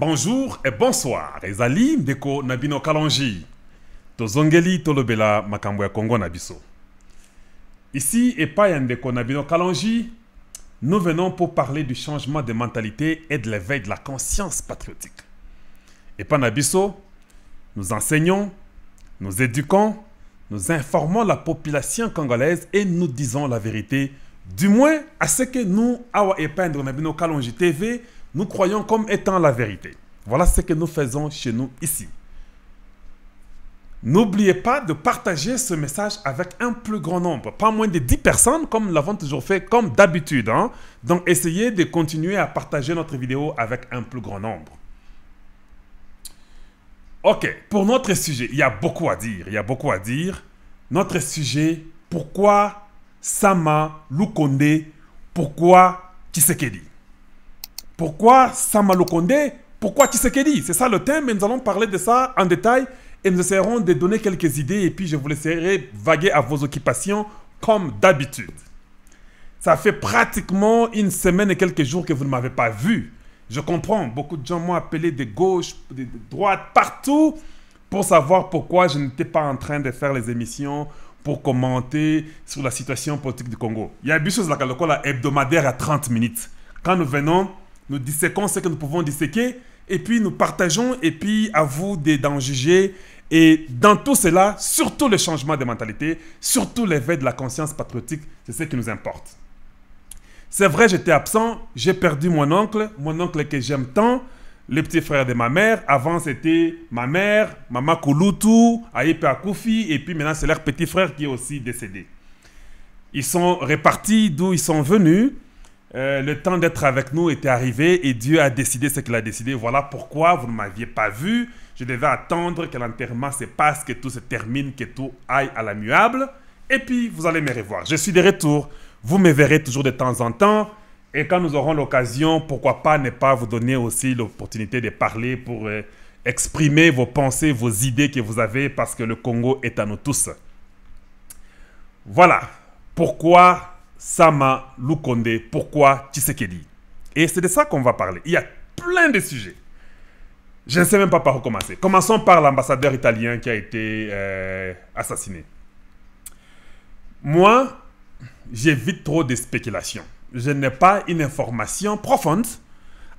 Bonjour et bonsoir ezali ndeko Nabino kalonji tozongeli tolobela makambo ya kongo na ici et ndeko na nous venons pour parler du changement de mentalité et de l'éveil de la conscience patriotique et na nous enseignons nous éduquons nous informons la population congolaise et nous disons la vérité du moins à ce que nous awa epai ndeko Nabino kalonji tv nous croyons comme étant la vérité. Voilà ce que nous faisons chez nous ici. N'oubliez pas de partager ce message avec un plus grand nombre, pas moins de 10 personnes comme nous l'avons toujours fait, comme d'habitude. Hein. Donc essayez de continuer à partager notre vidéo avec un plus grand nombre. Ok, pour notre sujet, il y a beaucoup à dire, il y a beaucoup à dire. Notre sujet, pourquoi Sama Lukonde, pourquoi Kisekedi pourquoi Samalukondé Pourquoi Tshisekedi C'est ça le thème et nous allons parler de ça en détail et nous essaierons de donner quelques idées et puis je vous laisserai vaguer à vos occupations comme d'habitude. Ça fait pratiquement une semaine et quelques jours que vous ne m'avez pas vu. Je comprends, beaucoup de gens m'ont appelé de gauche, de droite, partout pour savoir pourquoi je n'étais pas en train de faire les émissions pour commenter sur la situation politique du Congo. Il y a une la là, hebdomadaire à 30 minutes. Quand nous venons nous disséquons ce que nous pouvons disséquer, et puis nous partageons, et puis à vous d'en juger. Et dans tout cela, surtout le changement de mentalité, surtout l'éveil de la conscience patriotique, c'est ce qui nous importe. C'est vrai, j'étais absent, j'ai perdu mon oncle, mon oncle que j'aime tant, le petit frère de ma mère. Avant, c'était ma mère, Mama Kouloutou, Aïpe Koufi, et puis maintenant, c'est leur petit frère qui est aussi décédé. Ils sont répartis d'où ils sont venus. Euh, le temps d'être avec nous était arrivé et Dieu a décidé ce qu'il a décidé. Voilà pourquoi vous ne m'aviez pas vu. Je devais attendre que l'enterrement se passe, que tout se termine, que tout aille à l'amiable. Et puis, vous allez me revoir. Je suis de retour. Vous me verrez toujours de temps en temps. Et quand nous aurons l'occasion, pourquoi pas ne pas vous donner aussi l'opportunité de parler pour euh, exprimer vos pensées, vos idées que vous avez, parce que le Congo est à nous tous. Voilà pourquoi Sama Lukonde, pourquoi Tshisekedi Et c'est de ça qu'on va parler. Il y a plein de sujets. Je ne sais même pas par où commencer. Commençons par l'ambassadeur italien qui a été euh, assassiné. Moi, j'évite trop de spéculations. Je n'ai pas une information profonde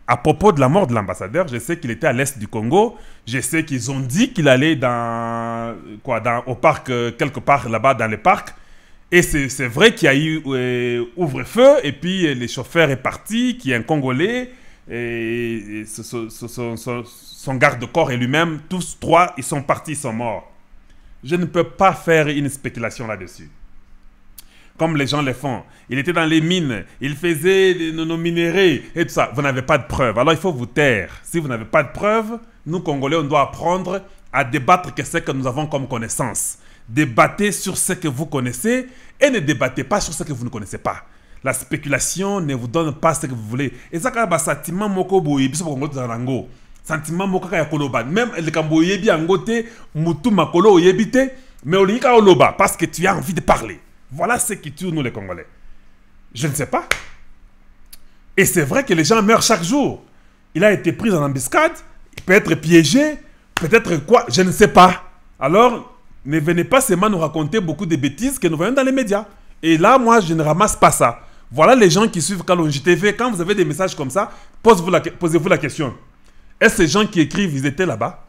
à propos de la mort de l'ambassadeur. Je sais qu'il était à l'est du Congo. Je sais qu'ils ont dit qu'il allait dans, quoi, au parc, euh, quelque part là-bas dans les parcs et c'est vrai qu'il y a eu euh, ouvre-feu, et puis euh, les chauffeurs est parti, qui est un Congolais, et, son, garde-corps et lui-même, tous trois, ils sont partis, ils sont morts. Je ne peux pas faire une spéculation là-dessus. Comme les gens le font. Il était dans les mines, il faisait nos minéraux et tout ça. Vous n'avez pas de preuves. Alors il faut vous taire. Si vous n'avez pas de preuves, nous, Congolais, on doit apprendre à débattre que ce que nous avons comme connaissance. Débattez sur ce que vous connaissez et ne débattez pas sur ce que vous ne connaissez pas. La spéculation ne vous donne pas ce que vous voulez. Et ça, bah, sentiment moko Sentiment kaya koloba. Même le yebite, mais parce que tu as envie de parler. Voilà ce qui tue nous les Congolais. Je ne sais pas. Et c'est vrai que les gens meurent chaque jour. Il a été pris en embuscade, il peut être piégé, peut-être quoi, je ne sais pas. Alors, ne venez pas seulement nous raconter beaucoup de bêtises que nous voyons dans les médias. Et là, moi, je ne ramasse pas ça. Voilà les gens qui suivent Kalonji TV. Quand vous avez des messages comme ça, posez-vous la, posez la, question. Est-ce ces gens qui écrivent, ils étaient là-bas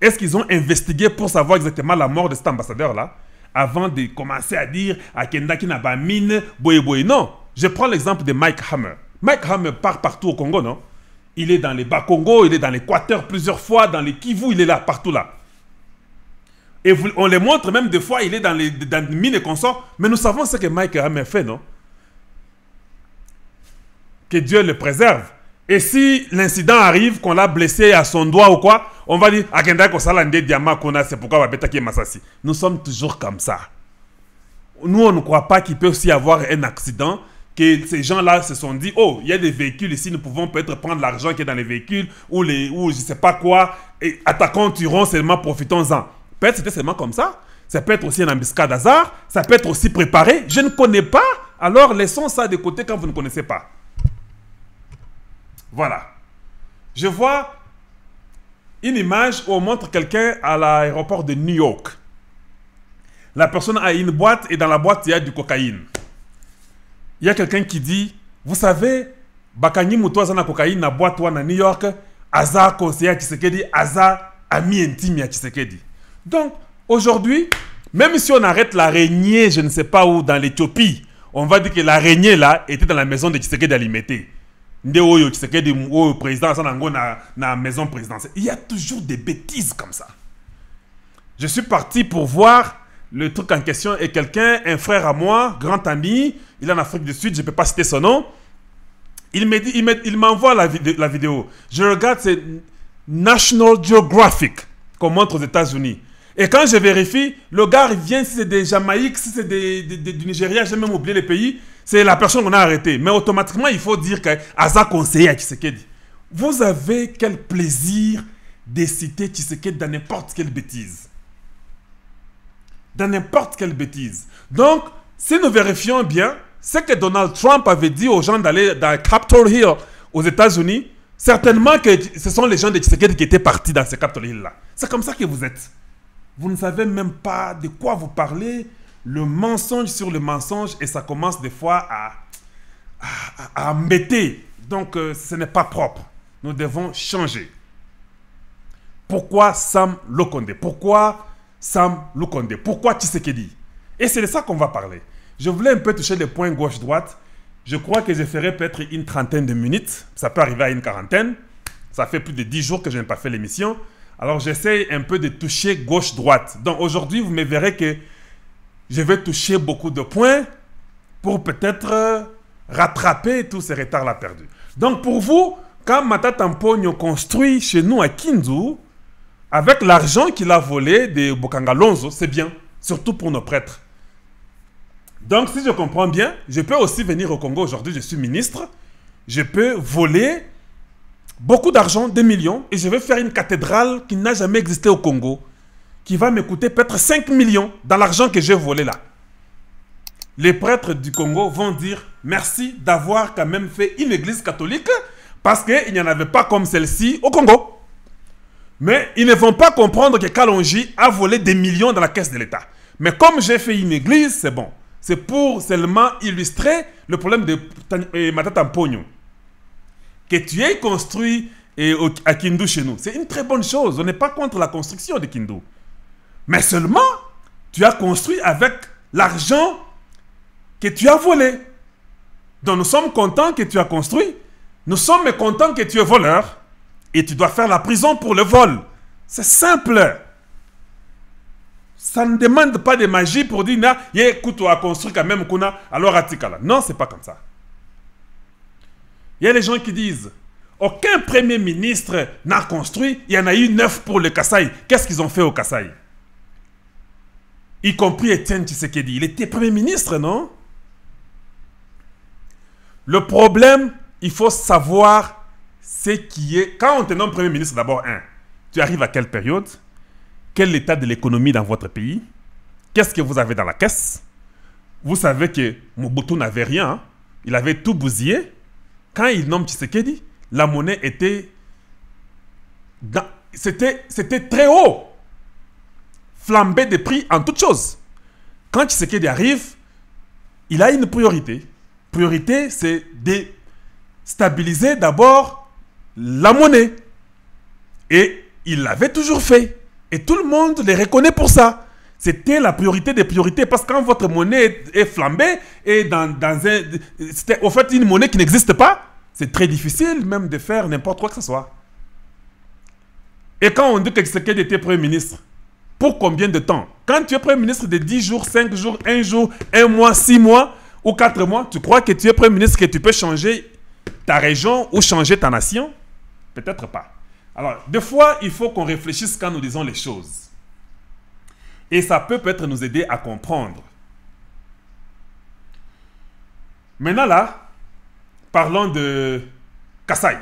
Est-ce qu'ils ont investigué pour savoir exactement la mort de cet ambassadeur-là Avant de commencer à dire à Kendaki Nabamine, boye boye. Non, je prends l'exemple de Mike Hammer. Mike Hammer part partout au Congo, non Il est dans les Bas-Congo, il est dans l'Équateur plusieurs fois, dans les Kivu, il est là, partout là. Et on les montre même des fois, il est dans les, dans et consorts. Mais nous savons ce que Mike a fait, non Que Dieu le préserve. Et si l'incident arrive, qu'on l'a blessé à son doigt ou quoi, on va dire c'est pourquoi qui est Nous sommes toujours comme ça. Nous, on ne croit pas qu'il peut aussi avoir un accident, que ces gens-là se sont dit Oh, il y a des véhicules ici, nous pouvons peut-être prendre l'argent qui est dans les véhicules, ou, les, ou je ne sais pas quoi, et attaquons, tirons seulement, profitons-en être c'était seulement comme ça. Ça peut être aussi un embuscade hasard. Ça peut être aussi préparé. Je ne connais pas. Alors laissons ça de côté quand vous ne connaissez pas. Voilà. Je vois une image où on montre quelqu'un à l'aéroport de New York. La personne a une boîte et dans la boîte, il y a du cocaïne. Il y a quelqu'un qui dit, vous savez, Bakani Moutouazana cocaïne na boîte à New York, Aza conseiller à Chisekedi, Aza ami intime à Chisekedi. Donc, aujourd'hui, même si on arrête l'araignée, je ne sais pas où, dans l'Éthiopie, on va dire que l'araignée, là, était dans la maison de Tshisekedi d'Alimete. président maison Il y a toujours des bêtises comme ça. Je suis parti pour voir le truc en question et quelqu'un, un frère à moi, grand ami, il est en Afrique du Sud, je ne peux pas citer son nom. Il il m'envoie la, la vidéo. Je regarde, c'est National Geographic qu'on montre aux États-Unis. Et quand je vérifie, le gars vient, si c'est des Jamaïques, si c'est du Nigeria, j'ai même oublié le pays, c'est la personne qu'on a arrêtée. Mais automatiquement, il faut dire qu'Aza conseillait à Tshisekedi. Vous avez quel plaisir de citer Tshisekedi dans n'importe quelle bêtise. Dans n'importe quelle bêtise. Donc, si nous vérifions bien, ce que Donald Trump avait dit aux gens d'aller dans Capitol Hill aux États-Unis, certainement que ce sont les gens de Tshisekedi qui étaient partis dans ce Capitol Hill-là. C'est comme ça que vous êtes. Vous ne savez même pas de quoi vous parlez. Le mensonge sur le mensonge et ça commence des fois à, à, embêter. Donc euh, ce n'est pas propre. Nous devons changer. Pourquoi Sam Lokonde Pourquoi Sam Lokonde Pourquoi Tshisekedi Et c'est de ça qu'on va parler. Je voulais un peu toucher les points gauche-droite. Je crois que je ferai peut-être une trentaine de minutes. Ça peut arriver à une quarantaine. Ça fait plus de dix jours que je n'ai pas fait l'émission. Alors j'essaie un peu de toucher gauche-droite. Donc aujourd'hui, vous me verrez que je vais toucher beaucoup de points pour peut-être euh, rattraper tous ces retards-là perdus. Donc pour vous, quand Mata Tampogno construit chez nous à Kindu, avec l'argent qu'il a volé de Lonzo, c'est bien, surtout pour nos prêtres. Donc si je comprends bien, je peux aussi venir au Congo aujourd'hui, je suis ministre, je peux voler beaucoup d'argent, 2 millions, et je vais faire une cathédrale qui n'a jamais existé au Congo, qui va me coûter peut-être 5 millions dans l'argent que j'ai volé là. Les prêtres du Congo vont dire merci d'avoir quand même fait une église catholique parce qu'il n'y en avait pas comme celle-ci au Congo. Mais ils ne vont pas comprendre que Kalonji a volé des millions dans la caisse de l'État. Mais comme j'ai fait une église, c'est bon. C'est pour seulement illustrer le problème de euh, Matata Pogno que tu es construit et à Kindu chez nous. C'est une très bonne chose. On n'est pas contre la construction de Kindu. Mais seulement, tu as construit avec l'argent que tu as volé. Donc nous sommes contents que tu as construit. Nous sommes contents que tu es voleur. Et tu dois faire la prison pour le vol. C'est simple. Ça ne demande pas de magie pour dire, écoute, tu as construit quand même, alors là. Non, c'est pas comme ça. Il y a des gens qui disent aucun premier ministre n'a construit, il y en a eu neuf pour le Kassai. Qu'est-ce qu'ils ont fait au Kassai Y compris Étienne Tshisekedi. Il était premier ministre, non Le problème, il faut savoir ce qui est. Quand on te nomme premier ministre, d'abord, un, tu arrives à quelle période Quel l'état de l'économie dans votre pays Qu'est-ce que vous avez dans la caisse Vous savez que Mobutu n'avait rien, hein. il avait tout bousillé quand il nomme Tshisekedi, la monnaie était... C'était très haut. Flambé des prix en toutes choses. Quand Tshisekedi arrive, il a une priorité. Priorité, c'est de stabiliser d'abord la monnaie. Et il l'avait toujours fait. Et tout le monde les reconnaît pour ça. C'était la priorité des priorités parce que quand votre monnaie est flambée et dans, dans un, c'était en fait une monnaie qui n'existe pas, c'est très difficile même de faire n'importe quoi que ce soit. Et quand on dit que qu'elle était Premier ministre, pour combien de temps Quand tu es Premier ministre de 10 jours, 5 jours, 1 jour, 1 mois, 6 mois ou 4 mois, tu crois que tu es Premier ministre, que tu peux changer ta région ou changer ta nation Peut-être pas. Alors, des fois, il faut qu'on réfléchisse quand nous disons les choses. Et ça peut peut-être nous aider à comprendre. Maintenant là, parlons de Kassai.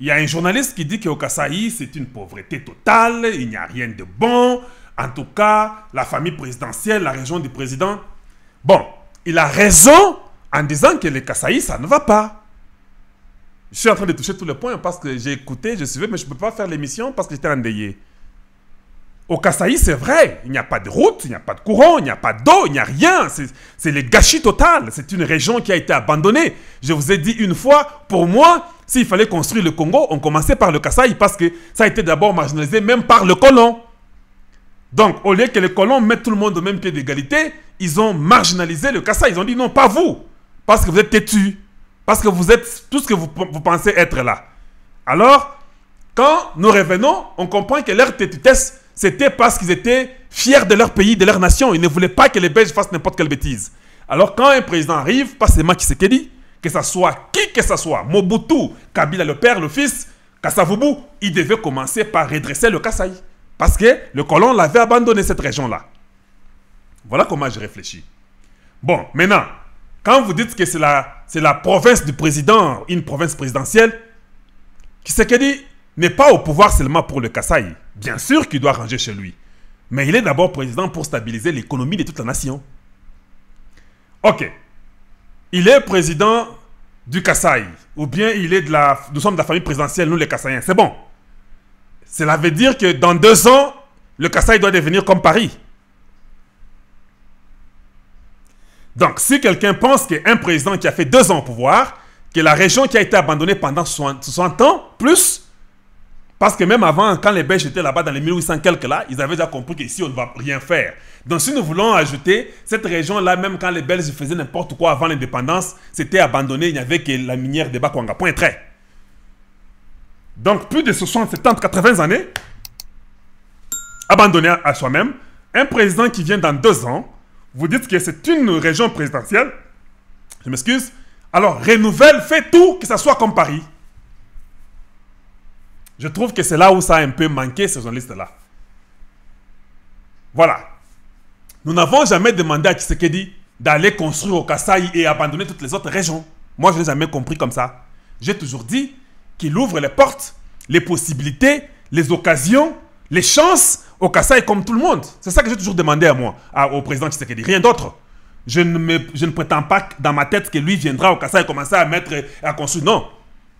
Il y a un journaliste qui dit qu'au Kassai, c'est une pauvreté totale, il n'y a rien de bon. En tout cas, la famille présidentielle, la région du président. Bon, il a raison en disant que le Kassai, ça ne va pas. Je suis en train de toucher tous les points parce que j'ai écouté, je suivais, mais je ne peux pas faire l'émission parce que j'étais endeuillé. Au Kasaï, c'est vrai, il n'y a pas de route, il n'y a pas de courant, il n'y a pas d'eau, il n'y a rien. C'est le gâchis total. C'est une région qui a été abandonnée. Je vous ai dit une fois, pour moi, s'il fallait construire le Congo, on commençait par le Kasaï parce que ça a été d'abord marginalisé même par le colon. Donc, au lieu que les colons mettent tout le monde au même pied d'égalité, ils ont marginalisé le Kasaï. Ils ont dit non, pas vous, parce que vous êtes têtu, parce que vous êtes tout ce que vous, vous pensez être là. Alors, quand nous revenons, on comprend que leur têtutesse c'était parce qu'ils étaient fiers de leur pays, de leur nation. Ils ne voulaient pas que les Belges fassent n'importe quelle bêtise. Alors quand un président arrive, pas seulement Tshisekedi, que ce soit qui que ce soit, Mobutu, Kabila le père, le fils, Kassavubu, il devait commencer par redresser le Kassai. Parce que le colon l'avait abandonné, cette région-là. Voilà comment j'ai réfléchis. Bon, maintenant, quand vous dites que c'est la, province du président, une province présidentielle, dit, n'est pas au pouvoir seulement pour le Kassai. Bien sûr qu'il doit ranger chez lui. Mais il est d'abord président pour stabiliser l'économie de toute la nation. Ok. Il est président du Kassai. Ou bien il est de la... Nous sommes de la famille présidentielle, nous les Kassaïens. C'est bon. Cela veut dire que dans deux ans, le Kassai doit devenir comme Paris. Donc, si quelqu'un pense qu'un président qui a fait deux ans au pouvoir, que la région qui a été abandonnée pendant 60 ans, plus, parce que même avant, quand les Belges étaient là-bas dans les 1800 quelques là, ils avaient déjà compris qu'ici on ne va rien faire. Donc si nous voulons ajouter cette région-là, même quand les Belges faisaient n'importe quoi avant l'indépendance, c'était abandonné, il n'y avait que la minière de Bakwanga, point très. Donc plus de 60, 70, 80 années, abandonné à soi-même, un président qui vient dans deux ans, vous dites que c'est une région présidentielle, je m'excuse, alors renouvelle, fais tout, que ça soit comme Paris. Je trouve que c'est là où ça a un peu manqué, ces journalistes-là. Voilà. Nous n'avons jamais demandé à Tshisekedi d'aller construire au Kassai et abandonner toutes les autres régions. Moi, je n'ai jamais compris comme ça. J'ai toujours dit qu'il ouvre les portes, les possibilités, les occasions, les chances au Kassai comme tout le monde. C'est ça que j'ai toujours demandé à moi, au président Tshisekedi. Rien d'autre. Je ne, je ne prétends pas dans ma tête que lui viendra au Kassai et commencer à mettre, à construire. Non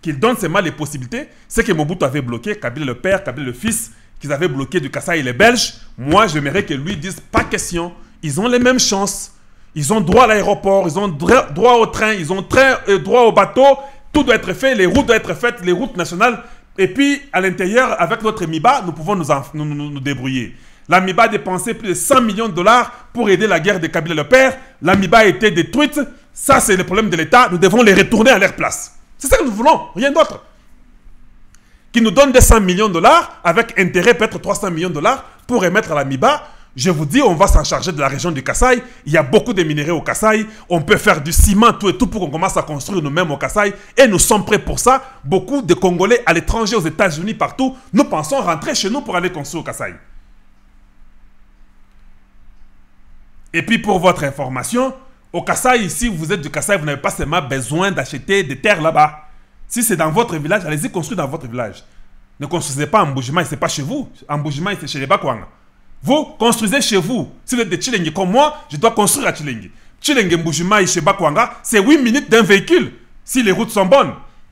qu'il donne seulement les possibilités. Ce que Mobutu avait bloqué, Kabila le père, Kabila le fils, qu'ils avaient bloqué du Kassai et les Belges, moi j'aimerais que lui dise pas question, ils ont les mêmes chances. Ils ont droit à l'aéroport, ils ont droit au train, ils ont euh, droit au bateau, tout doit être fait, les routes doivent être faites, les routes nationales. Et puis, à l'intérieur, avec notre MIBA, nous pouvons nous, nous, débrouiller. L'AMIBA a dépensé plus de 100 millions de dollars pour aider la guerre de Kabila le Père. L'AMIBA a été détruite. Ça, c'est le problème de l'État. Nous devons les retourner à leur place. C'est ça que nous voulons, rien d'autre. Qui nous donne 200 millions de dollars, avec intérêt peut-être 300 millions de dollars, pour remettre à la MIBA. Je vous dis, on va s'en charger de la région du Kassai. Il y a beaucoup de minéraux au Kassai. On peut faire du ciment, tout et tout, pour qu'on commence à construire nous-mêmes au Kassai. Et nous sommes prêts pour ça. Beaucoup de Congolais à l'étranger, aux États-Unis, partout, nous pensons rentrer chez nous pour aller construire au Kassai. Et puis, pour votre information, au Kassai, si vous êtes du Kassai, vous n'avez pas seulement besoin d'acheter des terres là-bas. Si c'est dans votre village, allez-y construire dans votre village. Ne construisez pas en bougement, ce pas chez vous. En bougement, c'est chez les Bakwanga. Vous construisez chez vous. Si vous êtes de Chilengi comme moi, je dois construire à Chilengi. Chilengi, Mbujimai, chez Bakwanga, c'est 8 minutes d'un véhicule. Si les routes sont bonnes.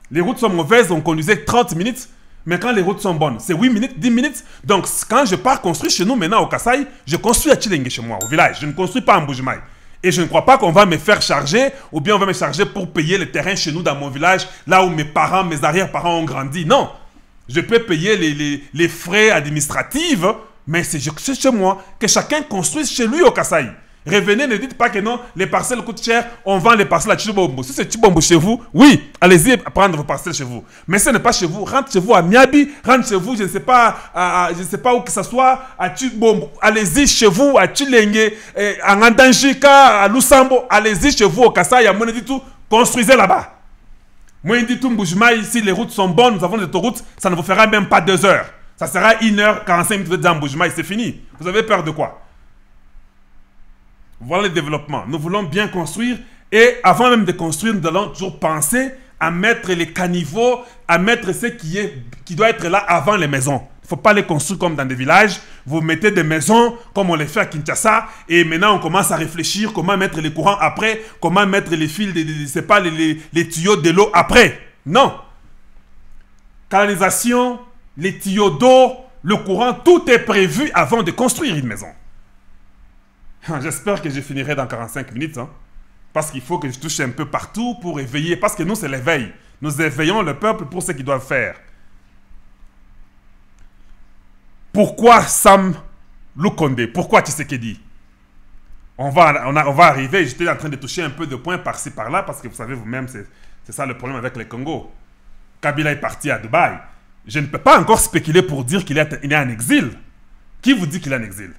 Les routes sont mauvaises, on conduisait 30 minutes. Mais quand les routes sont bonnes, c'est 8 minutes, 10 minutes. Donc quand je pars construire chez nous maintenant au Kassai, je construis à Chilengi chez moi, au village. Je ne construis pas en Mbujimai. Et je ne crois pas qu'on va me faire charger ou bien on va me charger pour payer le terrain chez nous dans mon village, là où mes parents, mes arrière-parents ont grandi. Non. Je peux payer les, frais administratifs, mais c'est chez moi que chacun construise chez lui au Kassai. Revenez, ne dites pas que non, les parcelles coûtent cher, on vend les parcelles à Chibombo. Si c'est Chibombo chez vous, oui, allez-y prendre vos parcelles chez vous. Mais ce n'est pas chez vous, rentre chez vous à Miabi, rentre chez vous, je ne sais pas, je sais pas où que ce soit, à Chibombo. Allez-y chez vous, à Chilenge, eh, à Ngandanjika, à Lusambo, allez-y chez vous, au Kassai, à tout, construisez là-bas. Moi, ici, les routes sont bonnes, nous avons des autoroutes, ça ne vous fera même pas deux heures. Ça sera 1 heure, 45 minutes de Zamboujmaï, c'est fini. Vous avez peur de quoi voilà le développement. Nous voulons bien construire et avant même de construire, nous allons toujours penser à mettre les caniveaux, à mettre ce qui, est, qui doit être là avant les maisons. Il ne faut pas les construire comme dans des villages. Vous mettez des maisons comme on les fait à Kinshasa et maintenant on commence à réfléchir comment mettre les courants après, comment mettre les fils, de, pas, les, les tuyaux de l'eau après. Non. Canalisation, les tuyaux d'eau, le courant, tout est prévu avant de construire une maison. J'espère que je finirai dans 45 minutes. Hein. parce qu'il faut que je touche un peu partout pour éveiller. Parce que nous, c'est l'éveil. Nous éveillons le peuple pour ce qu'ils doivent faire. Pourquoi Sam Lukonde Pourquoi Tshisekedi on va, on, on va arriver, j'étais en train de toucher un peu de points par-ci, par-là, parce que vous savez vous-même, c'est ça le problème avec le Congo. Kabila est parti à Dubaï. Je ne peux pas encore spéculer pour dire qu'il est, il est en exil. Qui vous dit qu'il est en exil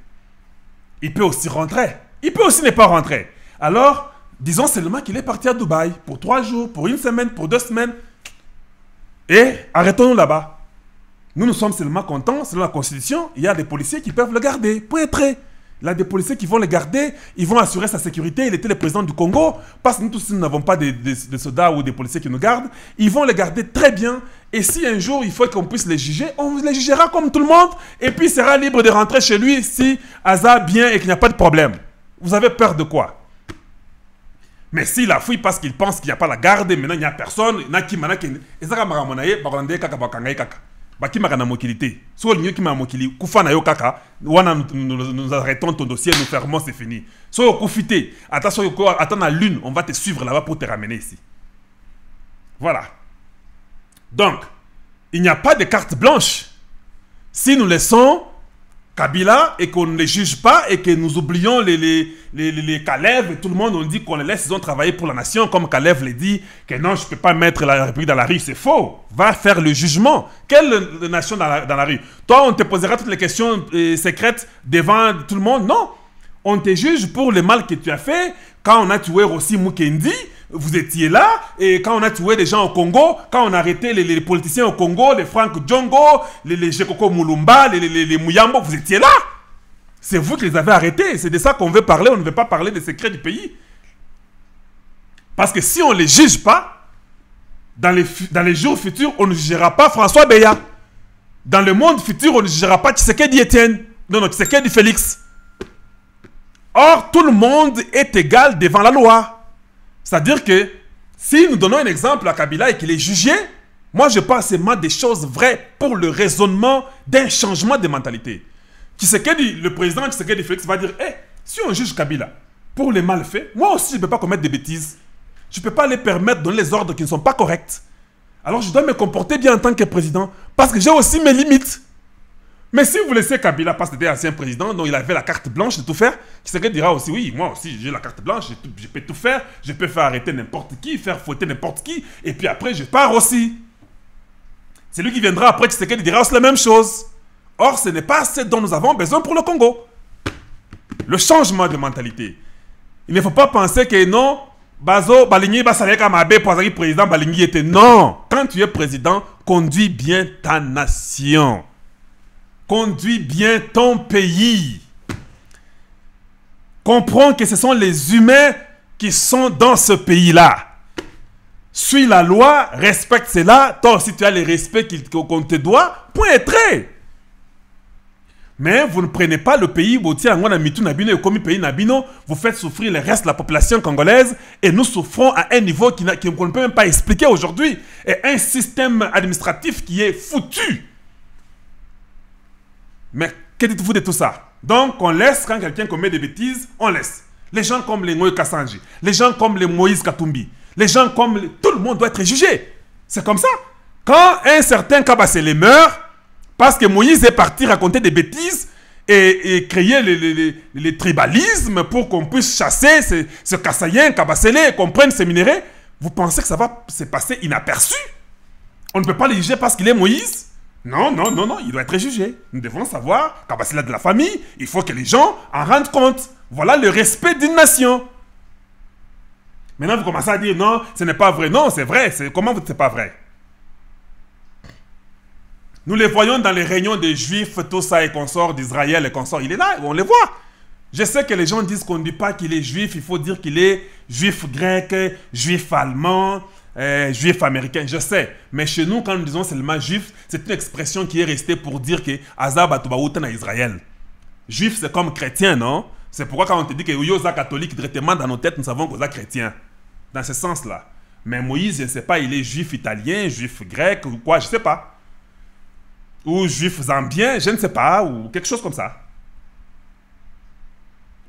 il peut aussi rentrer. Il peut aussi ne pas rentrer. Alors, disons seulement qu'il est parti à Dubaï pour trois jours, pour une semaine, pour deux semaines. Et arrêtons-nous là-bas. Nous, nous sommes seulement contents, selon la Constitution, il y a des policiers qui peuvent le garder, pour être a des policiers qui vont les garder, ils vont assurer sa sécurité. Il était le président du Congo, parce que nous tous, nous n'avons pas de soldats ou des policiers qui nous gardent. Ils vont les garder très bien. Et si un jour il faut qu'on puisse les juger, on les jugera comme tout le monde. Et puis il sera libre de rentrer chez lui si hasard, bien et qu'il n'y a pas de problème. Vous avez peur de quoi mais s'il a fui parce qu'il pense qu'il n'y a pas la garde, maintenant il n'y a personne, il n'y a qui, il n'y a qui qui kana mokili te Soit olingi qui m'a yo kaka wana nous arrêtons ton dossier nous fermons c'est fini Soit au te ata attends attends lune on va te suivre là-bas pour te ramener ici voilà donc il n'y a pas de carte blanche si nous laissons Kabila et qu'on ne les juge pas et que nous oublions les, les, les, Tout le monde, on dit qu'on les laisse, ils ont travaillé pour la nation, comme Kalev le dit, que non, je ne peux pas mettre la République dans la rue, c'est faux. Va faire le jugement. Quelle nation dans la, dans rue Toi, on te posera toutes les questions euh, secrètes devant tout le monde. Non, on te juge pour le mal que tu as fait. Quand on a tué Rossi Mukendi, vous étiez là, et quand on a tué des gens au Congo, quand on a arrêté les, politiciens au Congo, les Frank Djongo, les, Jekoko Mulumba, les, les, vous étiez là. C'est vous qui les avez arrêtés. C'est de ça qu'on veut parler. On ne veut pas parler des secrets du pays. Parce que si on ne les juge pas, dans les, dans les jours futurs, on ne jugera pas François Beya. Dans le monde futur, on ne jugera pas Tshisekedi Etienne. Non, non, Tshisekedi Félix. Or, tout le monde est égal devant la loi. C'est-à-dire que si nous donnons un exemple à Kabila et qu'il est jugé, moi je parle seulement des choses vraies pour le raisonnement d'un changement de mentalité. dit le président dit Félix va dire, Eh, si on juge Kabila pour les malfaits, moi aussi je ne peux pas commettre des bêtises. Je ne peux pas les permettre de donner les ordres qui ne sont pas corrects. Alors je dois me comporter bien en tant que président parce que j'ai aussi mes limites. Mais si vous laissez Kabila, passer que c'était ancien président, dont il avait la carte blanche de tout faire, Tshisekedi dira aussi, oui, moi aussi j'ai la carte blanche, je, peux tout faire, je peux faire arrêter n'importe qui, faire fouetter n'importe qui, et puis après je pars aussi. C'est lui qui viendra après Tshisekedi dira aussi la même chose. Or, ce n'est pas ce dont nous avons besoin pour le Congo. Le changement de mentalité. Il ne faut pas penser que non, Bazo, Baligny, Basaleka, Mabe, président, Baligny était. Non, quand tu es président, conduis bien ta nation. Conduis bien ton pays. Comprends que ce sont les humains qui sont dans ce pays-là. Suis la loi, respecte cela. Toi aussi, tu as le respect qu'on te doit. Point et trait. Mais vous ne prenez pas le pays, vous faites souffrir le reste de la population congolaise et nous souffrons à un niveau qu'on ne peut même pas expliquer aujourd'hui. Et un système administratif qui est foutu. Mais que dites-vous de tout ça Donc on laisse, quand quelqu'un commet des bêtises, on laisse. Les gens comme les Ngoy Kassanji, les gens comme les Moïse Katumbi, les gens comme... Tout le monde doit être jugé. C'est comme ça. Quand un certain les meurt, parce que Moïse est parti raconter des bêtises et, créer les, tribalisme tribalismes pour qu'on puisse chasser ce, ce Kassayen, et qu'on prenne ces minéraux, vous pensez que ça va se passer inaperçu On ne peut pas les juger parce qu'il est Moïse non, non, non, non, il doit être jugé. Nous devons savoir il a de la famille, il faut que les gens en rendent compte. Voilà le respect d'une nation. Maintenant, vous commencez à dire non, ce n'est pas vrai. Non, c'est vrai. C'est comment c'est pas vrai Nous les voyons dans les réunions des Juifs, tout ça et consorts d'Israël et consorts. Il est là, on les voit. Je sais que les gens disent qu'on ne dit pas qu'il est juif, il faut dire qu'il est juif grec, juif allemand, euh, juif américain, je sais. Mais chez nous, quand nous disons seulement juif, c'est une expression qui est restée pour dire que Azab à Israël. Juif, c'est comme chrétien, non C'est pourquoi quand on te dit que des catholique, directement dans nos têtes, nous savons des chrétien. Dans ce sens-là. Mais Moïse, je ne sais pas, il est juif italien, juif grec ou quoi, je ne sais pas. Ou juif zambien, je ne sais pas, ou quelque chose comme ça.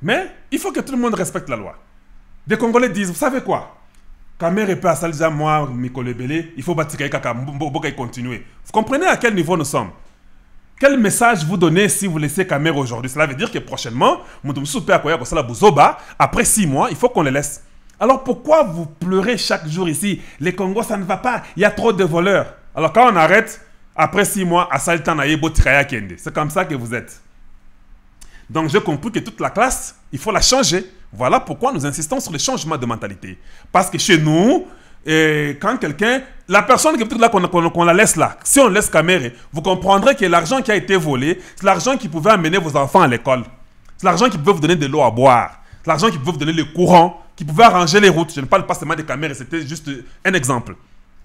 Mais il faut que tout le monde respecte la loi. Des Congolais disent, vous savez quoi kamere pe à za moi, Mikolé Bélé, il faut continuer. vous comprenez à quel niveau nous sommes quel message vous donnez si vous laissez Kamer aujourd'hui Cela veut dire que prochainement, après six mois, il faut qu'on les laisse. Alors pourquoi vous pleurez chaque jour ici Les Congos, ça ne va pas. Il y a trop de voleurs. Alors quand on arrête, après six mois, à c'est comme ça que vous êtes. Donc j'ai compris que toute la classe, il faut la changer. Voilà pourquoi nous insistons sur le changement de mentalité. Parce que chez nous, et eh, quand quelqu'un, la personne qui est là, qu'on la laisse là, si on laisse caméra, vous comprendrez que l'argent qui a été volé, c'est l'argent qui pouvait amener vos enfants à l'école. C'est l'argent qui pouvait vous donner de l'eau à boire. C'est l'argent qui pouvait vous donner le courant, qui pouvait arranger les routes. Je ne parle pas seulement des caméras, c'était juste un exemple.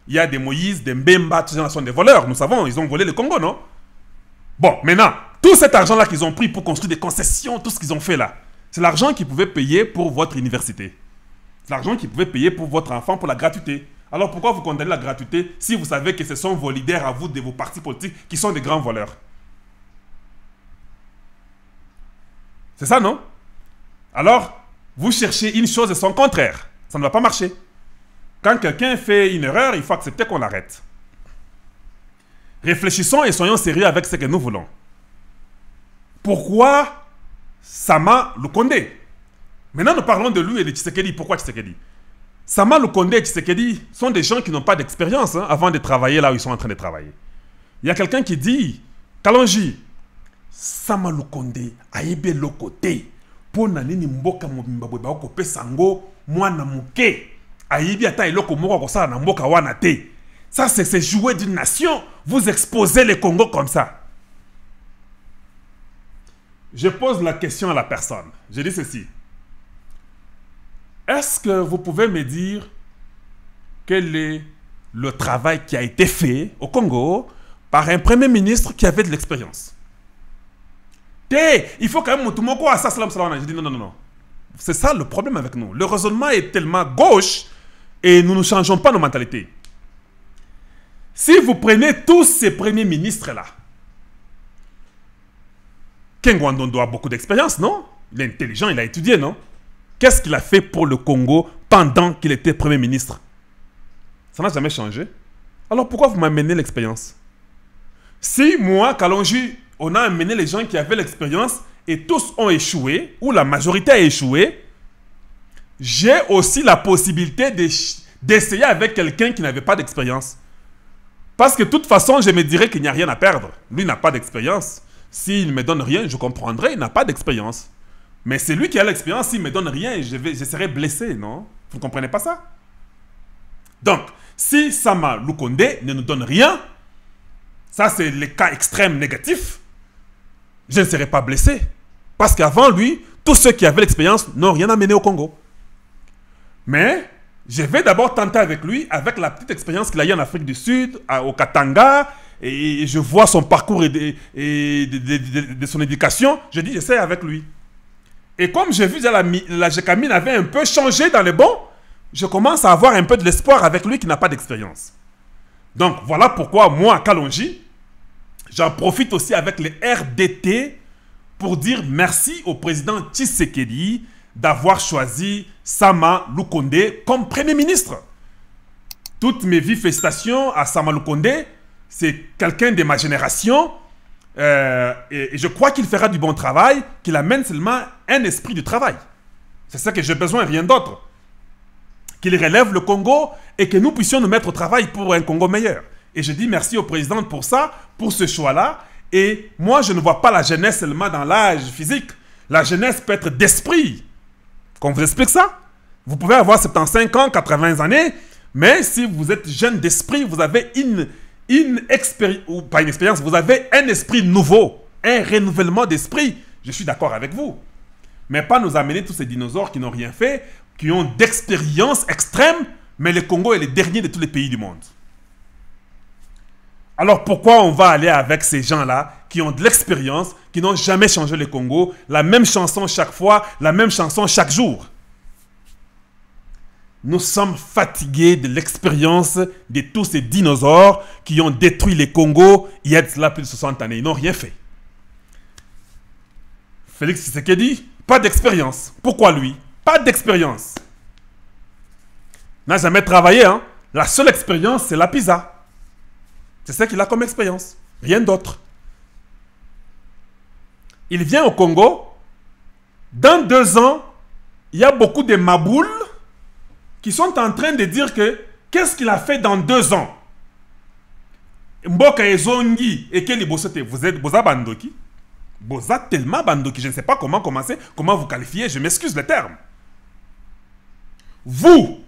Il y a des Moïse, des Mbemba, tous sont des voleurs. Nous savons, ils ont volé le Congo, non Bon, maintenant, tout cet argent-là qu'ils ont pris pour construire des concessions, tout ce qu'ils ont fait là, c'est l'argent qu'ils pouvaient payer pour votre université. C'est l'argent qu'ils pouvaient payer pour votre enfant, pour la gratuité. Alors pourquoi vous condamnez la gratuité si vous savez que ce sont vos leaders à vous de vos partis politiques qui sont des grands voleurs C'est ça, non Alors, vous cherchez une chose et son contraire. Ça ne va pas marcher. Quand quelqu'un fait une erreur, il faut accepter qu'on l'arrête. Réfléchissons et soyons sérieux avec ce que nous voulons. Pourquoi Sama Lukonde. Maintenant, nous parlons de lui et de Tshisekedi. Pourquoi Tshisekedi Sama Lukonde et Tshisekedi sont des gens qui n'ont pas d'expérience hein, avant de travailler là où ils sont en train de travailler. Il y a quelqu'un qui dit Kalonji, Sama Lukonde, Aïbe Lokote, pour Nini Mboka Mobimbaboui okope sango, Mwana Mouke, Aïbe Ata Eloko Moko na Namboka Wana Te. Ça, c'est se jouer d'une nation. Vous exposez le Congo comme ça. Je pose la question à la personne. Je dis ceci. Est-ce que vous pouvez me dire quel est le travail qui a été fait au Congo par un premier ministre qui avait de l'expérience il faut quand même à ah, Salam Je dis non, non, non. non. C'est ça le problème avec nous. Le raisonnement est tellement gauche et nous ne changeons pas nos mentalités. Si vous prenez tous ces premiers ministres-là, Ken Wandondo a beaucoup d'expérience, non Il est intelligent, il a étudié, non Qu'est-ce qu'il a fait pour le Congo pendant qu'il était Premier ministre Ça n'a jamais changé. Alors pourquoi vous m'amenez l'expérience Si moi, Kalonji, on a amené les gens qui avaient l'expérience et tous ont échoué, ou la majorité a échoué, j'ai aussi la possibilité d'essayer avec quelqu'un qui n'avait pas d'expérience. Parce que de toute façon, je me dirais qu'il n'y a rien à perdre. Lui n'a pas d'expérience. S'il me donne rien, je comprendrai, il n'a pas d'expérience. Mais c'est lui qui a l'expérience, s'il me donne rien, je, vais, serai blessé, non Vous ne comprenez pas ça Donc, si Sama Lukonde ne nous donne rien, ça c'est le cas extrême négatif, je ne serai pas blessé. Parce qu'avant lui, tous ceux qui avaient l'expérience n'ont rien amené au Congo. Mais je vais d'abord tenter avec lui, avec la petite expérience qu'il a eu en Afrique du Sud, au Katanga, et je vois son parcours et, de, et de, son éducation, je dis, j'essaie avec lui. Et comme j'ai vu que la, la avait un peu changé dans les bons, je commence à avoir un peu de l'espoir avec lui qui n'a pas d'expérience. Donc voilà pourquoi moi, à Kalonji, j'en profite aussi avec les RDT pour dire merci au président Tshisekedi d'avoir choisi Sama Lukonde comme premier ministre. Toutes mes vies félicitations à Sama Lukonde c'est quelqu'un de ma génération. Euh, et, je crois qu'il fera du bon travail, qu'il amène seulement un esprit de travail. C'est ça que j'ai besoin, rien d'autre. Qu'il relève le Congo et que nous puissions nous mettre au travail pour un Congo meilleur. Et je dis merci au président pour ça, pour ce choix-là. Et moi, je ne vois pas la jeunesse seulement dans l'âge physique. La jeunesse peut être d'esprit. Qu'on vous explique ça Vous pouvez avoir 75 ans, 80 années, mais si vous êtes jeune d'esprit, vous avez une, une expérience, ou pas une expérience, vous avez un esprit nouveau, un renouvellement d'esprit. Je suis d'accord avec vous. Mais pas nous amener tous ces dinosaures qui n'ont rien fait, qui ont d'expérience extrême, mais le Congo est le dernier de tous les pays du monde. Alors pourquoi on va aller avec ces gens-là qui ont de l'expérience, qui n'ont jamais changé le Congo, la même chanson chaque fois, la même chanson chaque jour nous sommes fatigués de l'expérience de tous ces dinosaures qui ont détruit le Congo il y a plus de 60 années. Ils n'ont rien fait. Félix dit. pas d'expérience. Pourquoi lui Pas d'expérience. N'a jamais travaillé. Hein. La seule expérience, c'est la pizza. C'est ce qu'il a comme expérience. Rien d'autre. Il vient au Congo. Dans deux ans, il y a beaucoup de maboules qui sont en train de dire que qu'est-ce qu'il a fait dans deux ans Mboka Ezongi et vous êtes Boza Bandoki tellement Bandoki, je ne sais pas comment commencer, comment vous qualifier, je m'excuse le terme. Vous,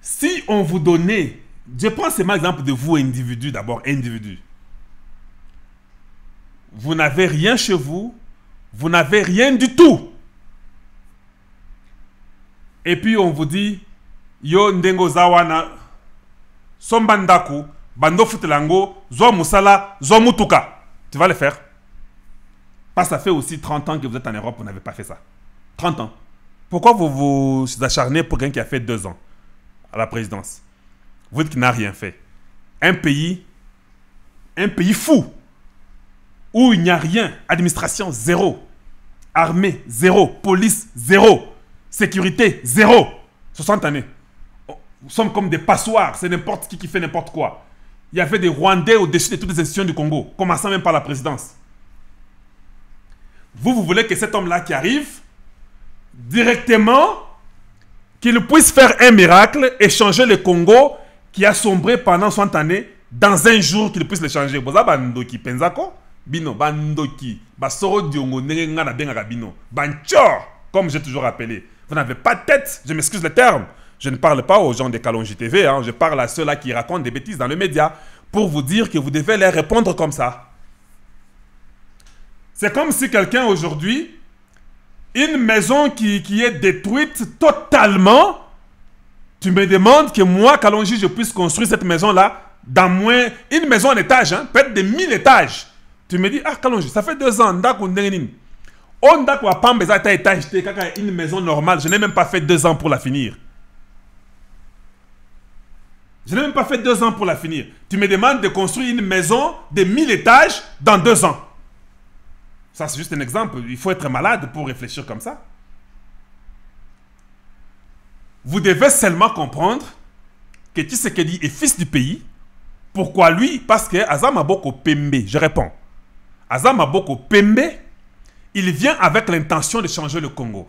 si on vous donnait, je prends seulement exemple de vous individu d'abord, individu. Vous n'avez rien chez vous, vous n'avez rien du tout et puis on vous dit yo ndengo zawana, bando tu vas le faire que ça fait aussi 30 ans que vous êtes en Europe vous n'avez pas fait ça 30 ans pourquoi vous vous acharnez pour quelqu'un qui a fait deux ans à la présidence vous dites qu'il n'a rien fait un pays un pays fou où il n'y a rien administration zéro armée zéro police zéro Sécurité, zéro. 60 années. Oh, nous sommes comme des passoires. C'est n'importe qui qui fait n'importe quoi. Il y avait des Rwandais au-dessus de toutes les institutions du Congo, commençant même par la présidence. Vous, vous voulez que cet homme-là qui arrive, directement, qu'il puisse faire un miracle et changer le Congo qui a sombré pendant 60 années, dans un jour qu'il puisse le changer. Vous penzako, bino, bandoki, basoro diongo, bino, comme j'ai toujours appelé. Vous n'avez pas de tête, je m'excuse le terme. Je ne parle pas aux gens de Kalonji TV, hein. je parle à ceux-là qui racontent des bêtises dans le média pour vous dire que vous devez leur répondre comme ça. C'est comme si quelqu'un aujourd'hui, une maison qui, qui, est détruite totalement, tu me demandes que moi, Kalonji, je puisse construire cette maison-là dans moins... Une maison en étage, hein, peut-être des mille étages. Tu me dis, ah Kalonji, ça fait deux ans, on d'accord pas une maison normale je n'ai même pas fait deux ans pour la finir je n'ai même pas fait deux ans pour la finir tu me demandes de construire une maison de 1000 étages dans deux ans ça c'est juste un exemple il faut être malade pour réfléchir comme ça vous devez seulement comprendre que dit est fils du pays pourquoi lui parce que Azam beaucoup Pembe je réponds Azam Boko Pembe il vient avec l'intention de changer le Congo.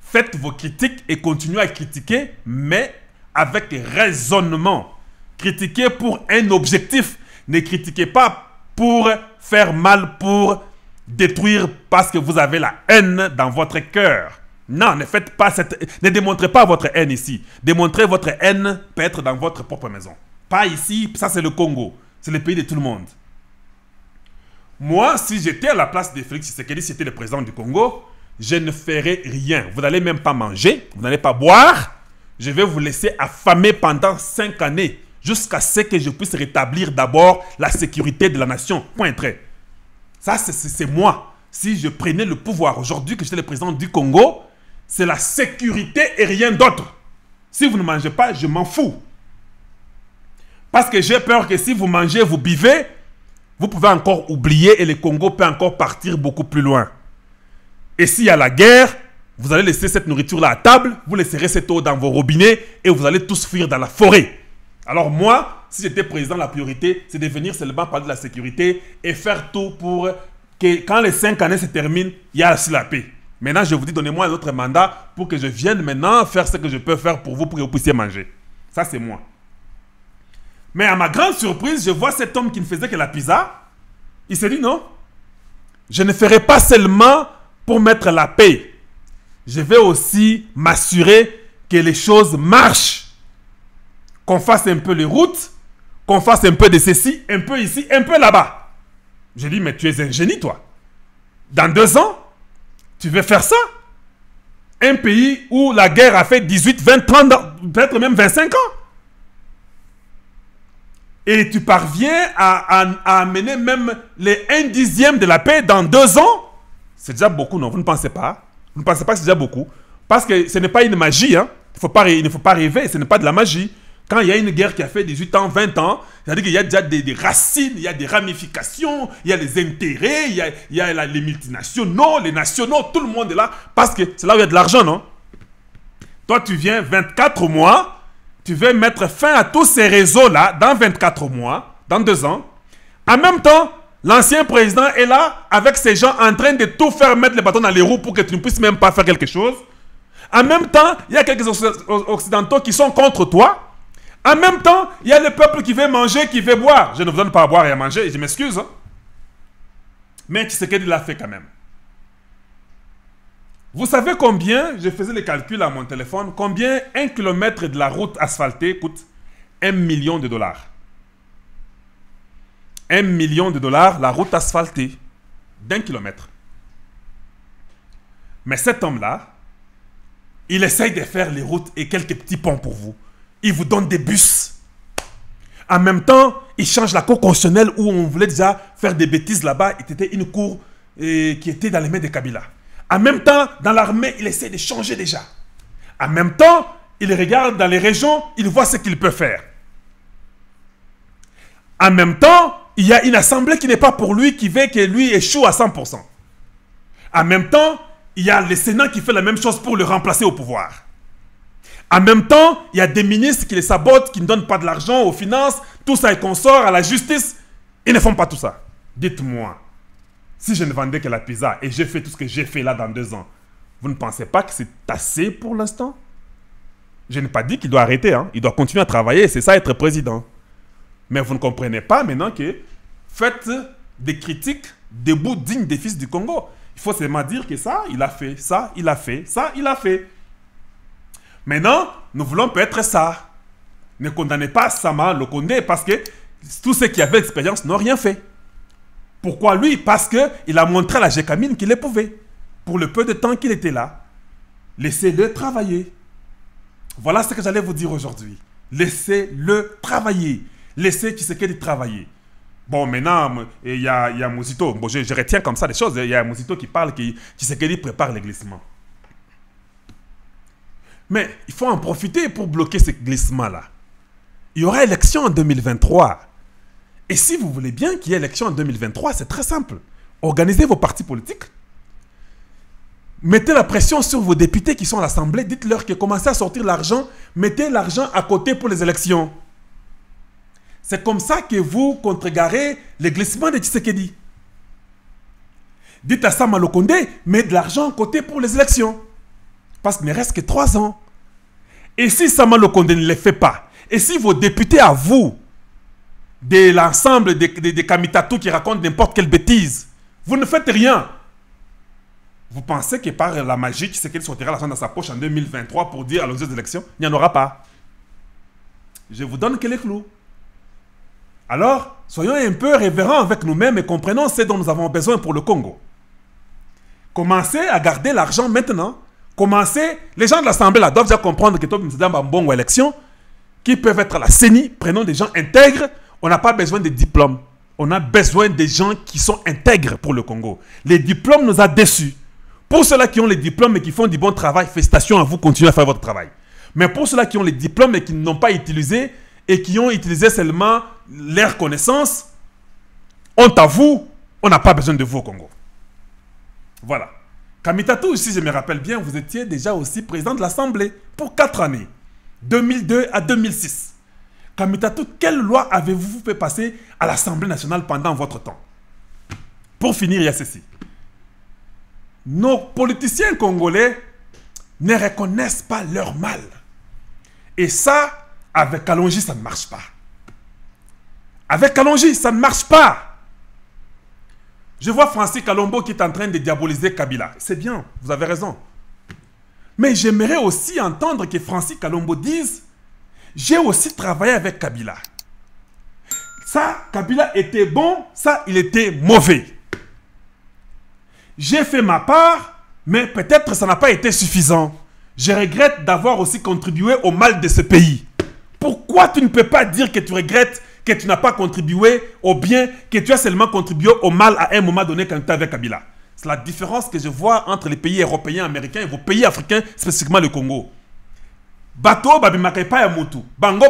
Faites vos critiques et continuez à critiquer, mais avec raisonnement. Critiquez pour un objectif. Ne critiquez pas pour faire mal, pour détruire parce que vous avez la haine dans votre cœur. Non, ne faites pas cette... Ne démontrez pas votre haine ici. Démontrez votre haine peut être dans votre propre maison. Pas ici, ça c'est le Congo. C'est le pays de tout le monde. Moi, si j'étais à la place de Félix Tshisekedi, si c'était le président du Congo, je ne ferais rien. Vous n'allez même pas manger, vous n'allez pas boire. Je vais vous laisser affamer pendant cinq années jusqu'à ce que je puisse rétablir d'abord la sécurité de la nation. Point très Ça, c'est moi. Si je prenais le pouvoir aujourd'hui, que j'étais le président du Congo, c'est la sécurité et rien d'autre. Si vous ne mangez pas, je m'en fous. Parce que j'ai peur que si vous mangez, vous buvez, vous pouvez encore oublier et le Congo peut encore partir beaucoup plus loin. Et s'il y a la guerre, vous allez laisser cette nourriture-là à table, vous laisserez cette eau dans vos robinets et vous allez tous fuir dans la forêt. Alors moi, si j'étais président, la priorité, c'est de venir seulement parler de la sécurité et faire tout pour que quand les cinq années se terminent, il y a la paix. Maintenant, je vous dis, donnez-moi un autre mandat pour que je vienne maintenant faire ce que je peux faire pour vous, pour que vous puissiez manger. Ça, c'est moi. Mais à ma grande surprise, je vois cet homme qui ne faisait que la pizza. Il s'est dit non, je ne ferai pas seulement pour mettre la paix. Je vais aussi m'assurer que les choses marchent. Qu'on fasse un peu les routes, qu'on fasse un peu de ceci, un peu ici, un peu là-bas. Je dis, mais tu es un génie, toi. Dans deux ans, tu veux faire ça Un pays où la guerre a fait 18, 20, 30 ans, peut-être même 25 ans et tu parviens à, amener même les un dixième de la paix dans deux ans, c'est déjà beaucoup, non Vous ne pensez pas Vous ne pensez pas que c'est déjà beaucoup Parce que ce n'est pas une magie, hein il, ne faut pas rêver, ce n'est pas de la magie. Quand il y a une guerre qui a fait 18 ans, 20 ans, c'est-à-dire qu'il y a déjà des, racines, il y a des ramifications, il y a les intérêts, il y a, les multinationaux, les nationaux, tout le monde est là, parce que c'est là où il y a de l'argent, non Toi, tu viens 24 mois, tu veux mettre fin à tous ces réseaux-là dans 24 mois, dans deux ans. En même temps, l'ancien président est là avec ces gens en train de tout faire mettre les bâtons dans les roues pour que tu ne puisses même pas faire quelque chose. En même temps, il y a quelques Occidentaux qui sont contre toi. En même temps, il y a le peuple qui veut manger, qui veut boire. Je ne vous donne pas à boire et à manger, je m'excuse. Hein. Mais tu sais qu'il l'a fait quand même. Vous savez combien, je faisais les calculs à mon téléphone, combien un kilomètre de la route asphaltée coûte un million de dollars. Un million de dollars, la route asphaltée d'un kilomètre. Mais cet homme-là, il essaye de faire les routes et quelques petits ponts pour vous. Il vous donne des bus. En même temps, il change la cour constitutionnelle où on voulait déjà faire des bêtises là-bas. il était une cour euh, qui était dans les mains de Kabila. En même temps, dans l'armée, il essaie de changer déjà. En même temps, il regarde dans les régions, il voit ce qu'il peut faire. En même temps, il y a une assemblée qui n'est pas pour lui, qui veut que lui échoue à 100%. En même temps, il y a le Sénat qui fait la même chose pour le remplacer au pouvoir. En même temps, il y a des ministres qui les sabotent, qui ne donnent pas de l'argent aux finances, tout ça et sort à la justice. Ils ne font pas tout ça. Dites-moi, si je ne vendais que la pizza et j'ai fait tout ce que j'ai fait là dans deux ans, vous ne pensez pas que c'est assez pour l'instant Je n'ai pas dit qu'il doit arrêter, hein. il doit continuer à travailler, c'est ça être président. Mais vous ne comprenez pas maintenant que faites des critiques debout dignes des fils du Congo. Il faut seulement dire que ça, il a fait, ça, il a fait, ça, il a fait. Maintenant, nous voulons peut-être ça. Ne condamnez pas Sama le Condé parce que tous ceux qui avaient l'expérience n'ont rien fait. Pourquoi lui Parce qu'il a montré à la Gécamine qu'il le pouvait. Pour le peu de temps qu'il était là, laissez-le travailler. Voilà ce que j'allais vous dire aujourd'hui. Laissez-le travailler. Laissez Tshisekedi travailler. Bon, maintenant, il y a, y je, retiens comme ça des choses. Il y a Musito qui parle, qui, Tshisekedi prépare les glissements. Mais il faut en profiter pour bloquer ces glissements-là. Il y aura élection en 2023. Et si vous voulez bien qu'il y ait élection en 2023, c'est très simple. Organisez vos partis politiques. Mettez la pression sur vos députés qui sont à l'Assemblée. Dites-leur que commencez à sortir l'argent. Mettez l'argent à côté pour les élections. C'est comme ça que vous contregarez les glissements de Tshisekedi. Dites à Sam mettez de l'argent à côté pour les élections. Parce qu'il ne reste que trois ans. Et si Sam ne le fait pas, et si vos députés à vous de l'ensemble des, des, qui racontent n'importe quelle bêtise. Vous ne faites rien. Vous pensez que par la magie, c'est qu'il sortira la dans sa poche en 2023 pour dire à l'occasion des élections, il n'y en aura pas. Je vous donne que les clous. Alors, soyons un peu révérents avec nous-mêmes et comprenons ce dont nous avons besoin pour le Congo. Commencez à garder l'argent maintenant. Commencez, les gens de l'Assemblée doivent déjà comprendre que bon Mbongo élection, qui peuvent être la CENI, prenons des gens intègres, on n'a pas besoin de diplômes. On a besoin des gens qui sont intègres pour le Congo. Les diplômes nous ont déçus. Pour ceux-là qui ont les diplômes et qui font du bon travail, félicitations à vous, continuez à faire votre travail. Mais pour ceux-là qui ont les diplômes et qui n'ont pas utilisé, et qui ont utilisé seulement leurs connaissances, honte à vous, on n'a pas besoin de vous au Congo. Voilà. Kamitatou, si je me rappelle bien, vous étiez déjà aussi président de l'Assemblée pour quatre années, 2002 à 2006. Kamitatou, quelle loi avez-vous fait passer à l'Assemblée nationale pendant votre temps Pour finir, il y a ceci. Nos politiciens congolais ne reconnaissent pas leur mal. Et ça, avec Kalonji, ça ne marche pas. Avec Kalonji, ça ne marche pas. Je vois Francis Kalombo qui est en train de diaboliser Kabila. C'est bien, vous avez raison. Mais j'aimerais aussi entendre que Francis Kalombo dise j'ai aussi travaillé avec Kabila. Ça, Kabila était bon, ça, il était mauvais. J'ai fait ma part, mais peut-être ça n'a pas été suffisant. Je regrette d'avoir aussi contribué au mal de ce pays. Pourquoi tu ne peux pas dire que tu regrettes que tu n'as pas contribué au bien, que tu as seulement contribué au mal à un moment donné quand tu étais avec Kabila C'est la différence que je vois entre les pays européens, américains et vos pays africains, spécifiquement le Congo bato bango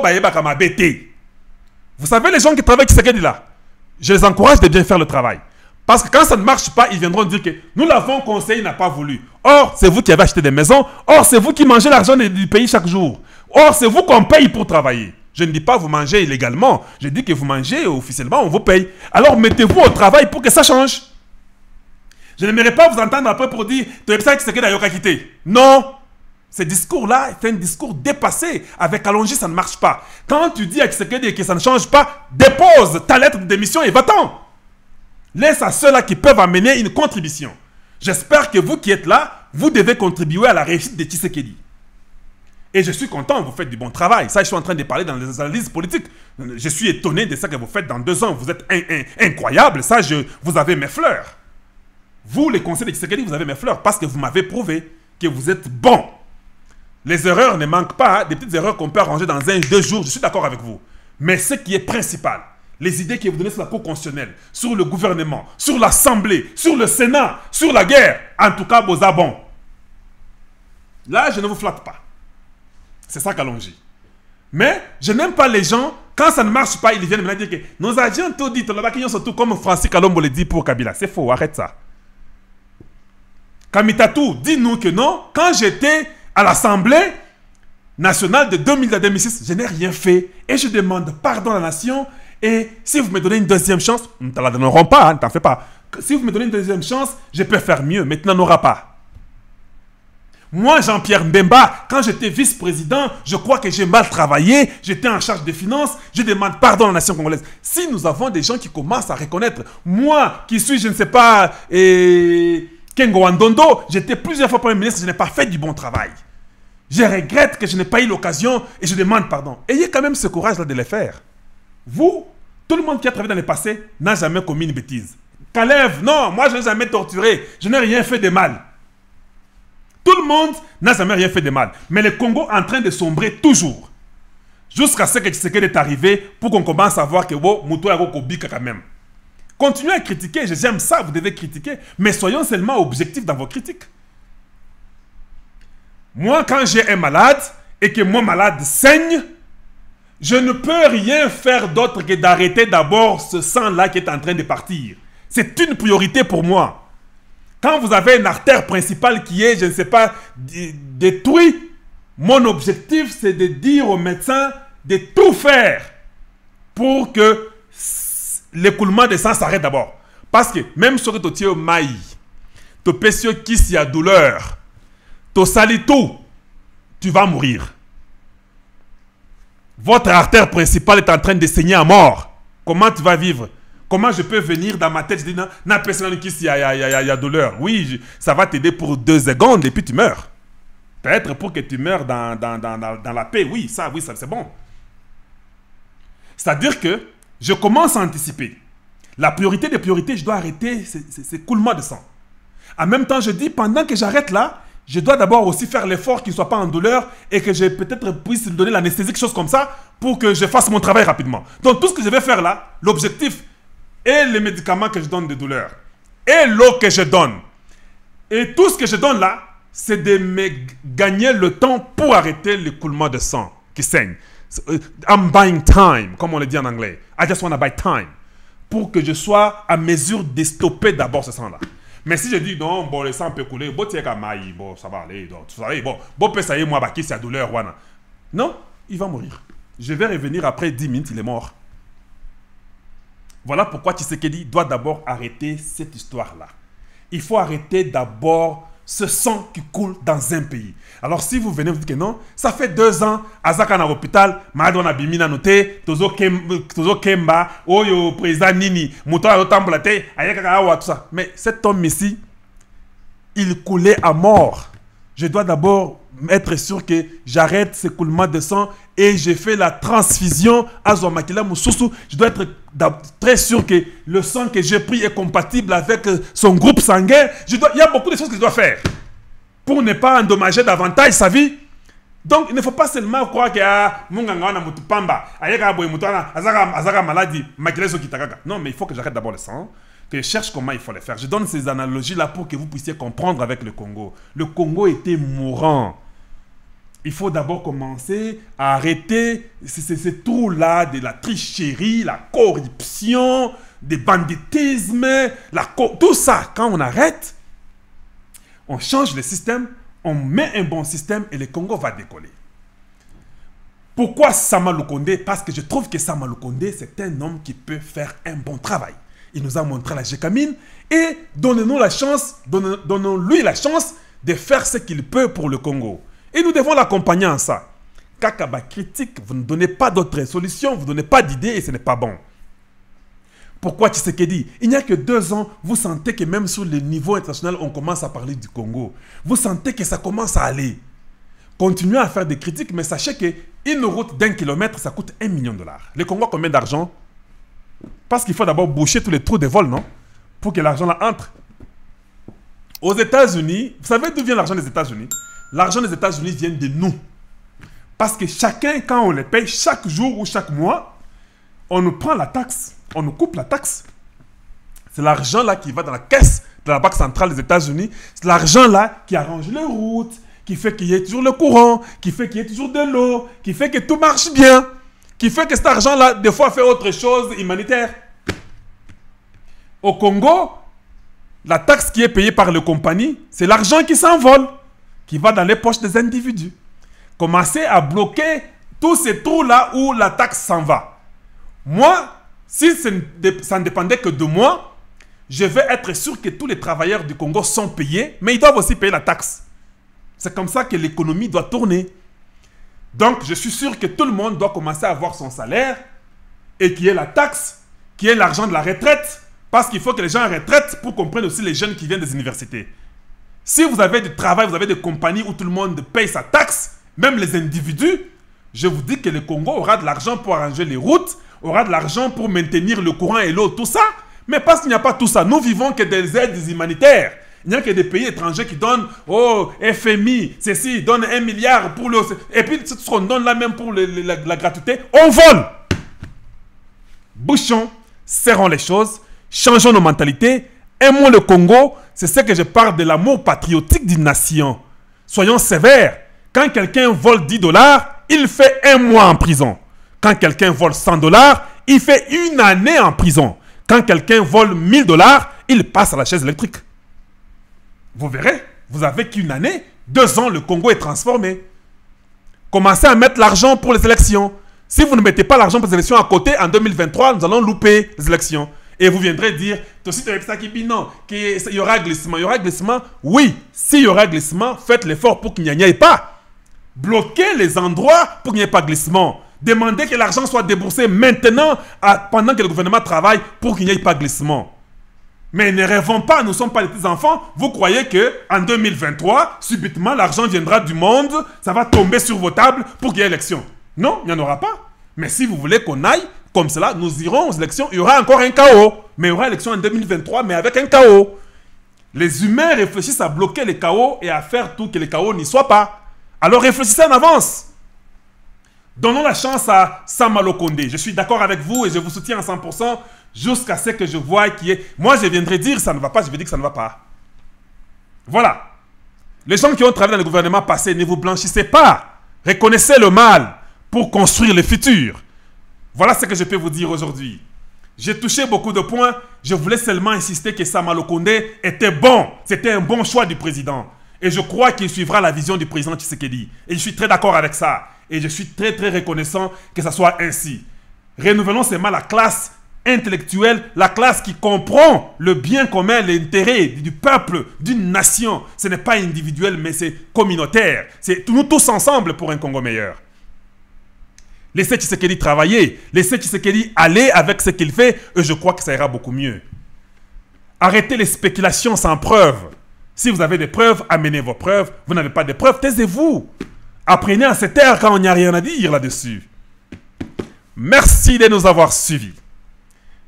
vous savez les gens qui travaillent Tshisekedi là je les encourage de bien faire le travail parce que quand ça ne marche pas ils viendront dire que nous l'avons conseillé il n'a pas voulu or c'est vous qui avez acheté des maisons or c'est vous qui mangez l'argent du pays chaque jour or c'est vous qu'on paye pour travailler je ne dis pas vous mangez illégalement je dis que vous mangez officiellement on vous paye alors mettez-vous au travail pour que ça change je n'aimerais pas vous entendre après pour dire tu es ça qui d'ailleurs quitté non ce discours-là c'est un discours dépassé. Avec Allongé, ça ne marche pas. Quand tu dis à Tshisekedi que ça ne change pas, dépose ta lettre de démission et va-t'en. Laisse à ceux-là qui peuvent amener une contribution. J'espère que vous qui êtes là, vous devez contribuer à la réussite de Tshisekedi. Et je suis content, vous faites du bon travail. Ça, je suis en train de parler dans les analyses politiques. Je suis étonné de ça que vous faites dans deux ans. Vous êtes incroyable. Ça, je, vous avez mes fleurs. Vous, les conseils de Tshisekedi, vous avez mes fleurs parce que vous m'avez prouvé que vous êtes bon. Les erreurs ne manquent pas, hein. des petites erreurs qu'on peut arranger dans un, deux jours, je suis d'accord avec vous. Mais ce qui est principal, les idées que vous donnez sur la Cour constitutionnelle, sur le gouvernement, sur l'Assemblée, sur le Sénat, sur la guerre, en tout cas, vos abons. Là, je ne vous flatte pas. C'est ça qu'allonge. Mais je n'aime pas les gens, quand ça ne marche pas, ils viennent me dire que nos avions tout dit, sont surtout comme Francis Calombo le dit pour Kabila. C'est faux, arrête ça. Kamitatou, dis-nous que non, quand j'étais à l'Assemblée nationale de 2000 à 2006, je n'ai rien fait. Et je demande pardon à la nation. Et si vous me donnez une deuxième chance, nous ne te la donnerons pas, hein, ne t'en fais pas. Si vous me donnez une deuxième chance, je peux faire mieux. Maintenant, on n'aura pas. Moi, Jean-Pierre Mbemba, quand j'étais vice-président, je crois que j'ai mal travaillé, j'étais en charge des finances, je demande pardon à la nation congolaise. Si nous avons des gens qui commencent à reconnaître, moi qui suis, je ne sais pas, et... Eh, Kengo Andondo, j'étais plusieurs fois Premier ministre, je n'ai pas fait du bon travail. Je regrette que je n'ai pas eu l'occasion et je demande pardon. Ayez quand même ce courage-là de le faire. Vous, tout le monde qui a travaillé dans le passé n'a jamais commis une bêtise. Kalev, non, moi je n'ai jamais torturé, je n'ai rien fait de mal. Tout le monde n'a jamais rien fait de mal. Mais le Congo est en train de sombrer toujours. Jusqu'à ce que qu'il est arrivé pour qu'on commence à voir que wow, Moutoua Kobika quand même. Continuez à critiquer, j'aime ça, vous devez critiquer, mais soyons seulement objectifs dans vos critiques. Moi, quand j'ai un malade et que mon malade saigne, je ne peux rien faire d'autre que d'arrêter d'abord ce sang-là qui est en train de partir. C'est une priorité pour moi. Quand vous avez une artère principale qui est, je ne sais pas, détruite, mon objectif, c'est de dire au médecin de tout faire pour que l'écoulement de sang s'arrête d'abord. Parce que même si tu es au maï, tu qui s'y y a douleur, tout, tu vas mourir. Votre artère principale est en train de saigner à mort. Comment tu vas vivre Comment je peux venir dans ma tête Je dis, non, personne qui y a, a, a douleur. Oui, ça va t'aider pour deux secondes et puis tu meurs. Peut-être pour que tu meurs dans, dans, dans, dans, la paix. Oui, ça, oui, ça, c'est bon. C'est-à-dire que je commence à anticiper. La priorité des priorités, je dois arrêter ces coulement de sang. En même temps, je dis, pendant que j'arrête là, je dois d'abord aussi faire l'effort qu'il ne soit pas en douleur et que je peut-être puisse lui donner l'anesthésie, quelque chose comme ça, pour que je fasse mon travail rapidement. Donc tout ce que je vais faire là, l'objectif et les médicaments que je donne de douleur et l'eau que je donne. Et tout ce que je donne là, c'est de me gagner le temps pour arrêter l'écoulement de sang qui saigne. Euh, I'm buying time, comme on le dit en anglais. I just want to buy time. Pour que je sois à mesure de stopper d'abord ce sang-là. Mais si je dis non, bon, le sang peut couler, bon, tiens, maï, bon, ça va aller, bon, tu sais, bon, bon, peut moi, bah, qui c'est douleur, wana. Non, il va mourir. Je vais revenir après 10 minutes, il est mort. Voilà pourquoi Tshisekedi doit d'abord arrêter cette histoire-là. Il faut arrêter d'abord ce sang qui coule dans un pays. Alors si vous venez, vous dites que non, ça fait deux ans, Azakana l'hôpital, Madonna Bimina noté, Tozo Kemba, Oyo, président Nini, Moutoua Otamblate, Aya, tout ça. Mais cet homme ici, il coulait à mort je dois d'abord être sûr que j'arrête ce coulement de sang et j'ai fait la transfusion à Je dois être très sûr que le sang que j'ai pris est compatible avec euh, son groupe sanguin. Je dois, il y a beaucoup de choses que je dois faire pour ne pas endommager davantage sa vie. Donc, il ne faut pas seulement croire que ah, mutupamba, azaka maladi, Non, mais il faut que j'arrête d'abord le sang que cherche comment il faut les faire. Je donne ces analogies-là pour que vous puissiez comprendre avec le Congo. Le Congo était mourant. Il faut d'abord commencer à arrêter ces trous là de la tricherie, la corruption, des banditismes, la tout ça. Quand on arrête, on change le système, on met un bon système et le Congo va décoller. Pourquoi Samalou Parce que je trouve que Samalou c'est un homme qui peut faire un bon travail. Il nous a montré la gécamine et donnons-nous la chance, donnons-lui la chance de faire ce qu'il peut pour le Congo. Et nous devons l'accompagner en ça. Kakaba critique, vous ne donnez pas d'autres solutions, vous ne donnez pas d'idées et ce n'est pas bon. Pourquoi Tshisekedi Il n'y a que deux ans, vous sentez que même sur le niveau international, on commence à parler du Congo. Vous sentez que ça commence à aller. Continuez à faire des critiques, mais sachez qu'une route d'un kilomètre, ça coûte un million de dollars. Le Congo a combien d'argent parce qu'il faut d'abord boucher tous les trous des vols, non Pour que l'argent là entre. Aux États-Unis, vous savez d'où vient l'argent des États-Unis L'argent des États-Unis vient de nous. Parce que chacun, quand on les paye, chaque jour ou chaque mois, on nous prend la taxe, on nous coupe la taxe. C'est l'argent là qui va dans la caisse de la Banque centrale des États-Unis. C'est l'argent là qui arrange les routes, qui fait qu'il y ait toujours le courant, qui fait qu'il y ait toujours de l'eau, qui fait que tout marche bien qui fait que cet argent-là, des fois, fait autre chose humanitaire. Au Congo, la taxe qui est payée par les compagnies, c'est l'argent qui s'envole, qui va dans les poches des individus. Commencez à bloquer tous ces trous-là où la taxe s'en va. Moi, si ça ne dépendait que de moi, je vais être sûr que tous les travailleurs du Congo sont payés, mais ils doivent aussi payer la taxe. C'est comme ça que l'économie doit tourner. Donc, je suis sûr que tout le monde doit commencer à avoir son salaire et qui est la taxe, qui est l'argent de la retraite, parce qu'il faut que les gens retraitent retraite pour comprendre aussi les jeunes qui viennent des universités. Si vous avez du travail, vous avez des compagnies où tout le monde paye sa taxe, même les individus, je vous dis que le Congo aura de l'argent pour arranger les routes, aura de l'argent pour maintenir le courant et l'eau, tout ça. Mais parce qu'il n'y a pas tout ça, nous vivons que des aides humanitaires. Il n'y a que des pays étrangers qui donnent, oh, FMI, ceci, donne un milliard pour le... Et puis, ce donne là même pour la, la, gratuité, on vole. Bouchons, serrons les choses, changeons nos mentalités, aimons le Congo. C'est ce que je parle de l'amour patriotique d'une nation. Soyons sévères. Quand quelqu'un vole 10 dollars, il fait un mois en prison. Quand quelqu'un vole 100 dollars, il fait une année en prison. Quand quelqu'un vole 1000 dollars, il passe à la chaise électrique. Vous verrez, vous avez qu'une année, deux ans, le Congo est transformé. Commencez à mettre l'argent pour les élections. Si vous ne mettez pas l'argent pour les élections à côté, en 2023, nous allons louper les élections. Et vous viendrez dire, qui non, qu'il y aura glissement. Il y aura glissement Oui, s'il y aura glissement, faites l'effort pour qu'il n'y ait pas. Bloquez les endroits pour qu'il n'y ait pas de glissement. Demandez que l'argent soit déboursé maintenant, pendant que le gouvernement travaille, pour qu'il n'y ait pas de glissement. Mais ne rêvons pas, nous ne sommes pas des petits enfants. Vous croyez que en 2023, subitement, l'argent viendra du monde, ça va tomber sur vos tables pour qu'il y ait élection. Non, il n'y en aura pas. Mais si vous voulez qu'on aille comme cela, nous irons aux élections. Il y aura encore un chaos. Mais il y aura élection en 2023, mais avec un chaos. Les humains réfléchissent à bloquer les chaos et à faire tout que les chaos n'y soient pas. Alors réfléchissez en avance. Donnons la chance à Samalo Je suis d'accord avec vous et je vous soutiens à 100% jusqu'à ce que je voie qui est... Moi, je viendrai dire ça ne va pas, je vais dire que ça ne va pas. Voilà. Les gens qui ont travaillé dans le gouvernement passé, ne vous blanchissez pas. Reconnaissez le mal pour construire le futur. Voilà ce que je peux vous dire aujourd'hui. J'ai touché beaucoup de points. Je voulais seulement insister que Samalo Kondé était bon. C'était un bon choix du président. Et je crois qu'il suivra la vision du président Tshisekedi. Et je suis très d'accord avec ça. Et je suis très très reconnaissant que ça soit ainsi. Renouvelons mal la classe Intellectuel, la classe qui comprend le bien commun, l'intérêt du peuple, d'une nation. Ce n'est pas individuel, mais c'est communautaire. C'est nous tous ensemble pour un Congo meilleur. Laissez Tshisekedi travailler, laissez Tshisekedi aller avec ce qu'il fait, et je crois que ça ira beaucoup mieux. Arrêtez les spéculations sans preuves. Si vous avez des preuves, amenez vos preuves. Vous n'avez pas de preuves, taisez-vous. Apprenez à se taire quand on n'y a rien à dire là-dessus. Merci de nous avoir suivis.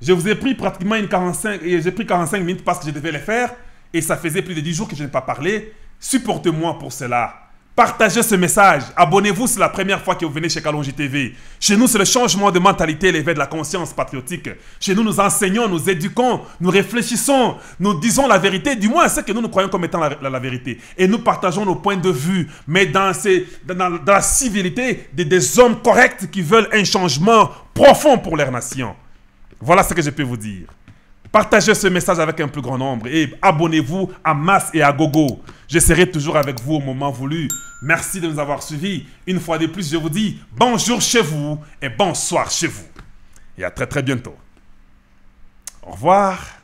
Je vous ai pris pratiquement une 45, j'ai pris 45 minutes parce que je devais les faire et ça faisait plus de 10 jours que je n'ai pas parlé. Supportez-moi pour cela. Partagez ce message. Abonnez-vous, c'est la première fois que vous venez chez Calongi TV. Chez nous, c'est le changement de mentalité, l'éveil de la conscience patriotique. Chez nous, nous enseignons, nous éduquons, nous réfléchissons, nous disons la vérité, du moins ce que nous nous croyons comme étant la, vérité. Et nous partageons nos points de vue, mais dans, la civilité des hommes corrects qui veulent un changement profond pour leur nation. Voilà ce que je peux vous dire. Partagez ce message avec un plus grand nombre et abonnez-vous à Masse et à Gogo. Je serai toujours avec vous au moment voulu. Merci de nous avoir suivis. Une fois de plus, je vous dis bonjour chez vous et bonsoir chez vous. Et à très très bientôt. Au revoir.